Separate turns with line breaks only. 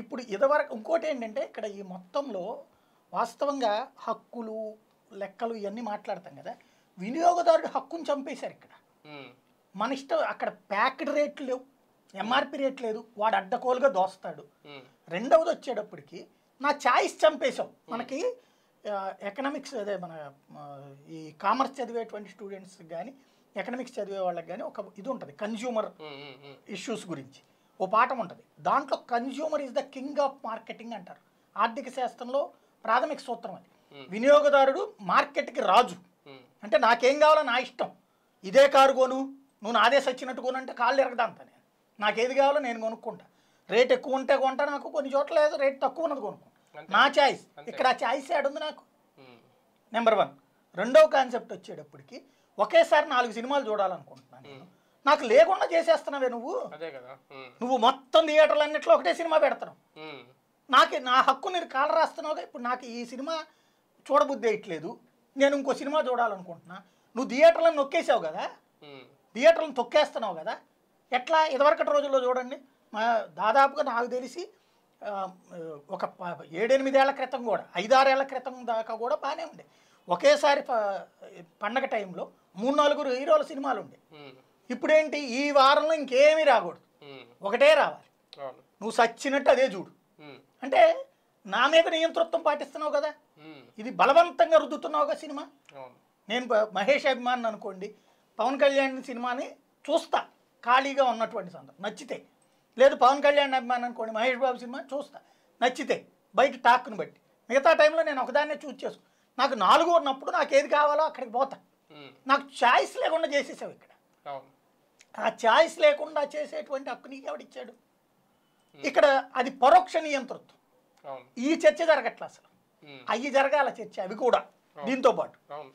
ఇప్పుడు ఇదివరకు ఇంకోటి ఏంటంటే ఇక్కడ ఈ మొత్తంలో వాస్తవంగా హక్కులు లెక్కలు ఇవన్నీ మాట్లాడతాం కదా వినియోగదారుడు హక్కును చంపేశారు ఇక్కడ మన ఇష్టం అక్కడ ప్యాక్డ్ రేట్లు లేవు ఎంఆర్పి రేట్ లేదు వాడు అడ్డకోలుగా దోస్తాడు రెండవది వచ్చేటప్పటికి నా ఛాయిస్ చంపేశాం మనకి ఎకనామిక్స్ అదే మన ఈ కామర్స్ చదివేటువంటి స్టూడెంట్స్ కానీ ఎకనామిక్స్ చదివే వాళ్ళకి కానీ ఒక ఇది ఉంటుంది కన్జ్యూమర్ ఇష్యూస్ గురించి ఓ పాఠం ఉంటుంది దాంట్లో consumer is the king of marketing అంటారు ఆర్థిక శాస్త్రంలో ప్రాథమిక సూత్రం అది వినియోగదారుడు మార్కెట్కి రాజు అంటే నాకేం కావాలో నా ఇష్టం ఇదే కారు కొను నువ్వు నాదే సచ్చినట్టు కొను అంటే కాళ్ళు ఎరగదంత నేను నాకేది కావాలో నేను కొనుక్కుంటా రేట్ ఎక్కువ ఉంటే కొంటా నాకు కొన్ని చోట్ల లేదు రేట్ తక్కువ ఉన్నది కొనుక్కుంటా నా చాయిస్ ఇక్కడ ఆ చాయిస్ ఉంది నాకు నెంబర్ వన్ రెండవ కాన్సెప్ట్ వచ్చేటప్పటికి ఒకేసారి నాలుగు సినిమాలు చూడాలనుకుంటున్నాను నేను నాకు లేకుండా చేసేస్తున్నావే నువ్వు అదే కదా నువ్వు మొత్తం థియేటర్లన్నిట్లో ఒకటే సినిమా పెడతావు నాకు నా హక్కు నేను కాల రాస్తున్నావు ఇప్పుడు నాకు ఈ సినిమా చూడబుద్ధి వేయట్లేదు నేను ఇంకో సినిమా చూడాలనుకుంటున్నా నువ్వు థియేటర్లను నొక్కేసావు కదా థియేటర్లను తొక్కేస్తున్నావు కదా ఎట్లా ఇదివరకటి రోజుల్లో చూడండి మా దాదాపుగా నాకు తెలిసి ఒక ఏడెనిమిదేళ్ల క్రితం కూడా ఐదారేళ్ల క్రితం దాకా కూడా బాగానే ఉండే ఒకేసారి పండగ టైంలో మూడు నాలుగురు హీరోల సినిమాలు ఉండే ఇప్పుడేంటి ఈ వారంలో ఇంకేమీ రాకూడదు ఒకటే రావాలి నువ్వు సచ్చినట్టు అదే చూడు అంటే నా మీద నియంతృత్వం పాటిస్తున్నావు కదా ఇది బలవంతంగా రుద్దుతున్నావు కదా సినిమా నేను మహేష్ అభిమాన్ అనుకోండి పవన్ కళ్యాణ్ సినిమాని చూస్తా ఖాళీగా ఉన్నటువంటి సందర్భం నచ్చితే లేదు పవన్ కళ్యాణ్ అభిమాన్ అనుకోండి మహేష్ బాబు సినిమా చూస్తా నచ్చితే బయట టాక్ను బట్టి మిగతా టైంలో నేను ఒకదాన్నే చూస్ చేసుకో నాకు నాలుగు ఉన్నప్పుడు నాకు ఏది కావాలో అక్కడికి పోతా నాకు ఛాయిస్ లేకుండా చేసేసావు ఇక్కడ ఆ ఛాయిస్ లేకుండా చేసేటువంటి హక్కు నీకు ఎవడిచ్చాడు ఇక్కడ అది పరోక్ష నియంతృత్వం ఈ చర్చ జరగట్లా అసలు అవి జరగాల చర్చ అవి కూడా దీంతో పాటు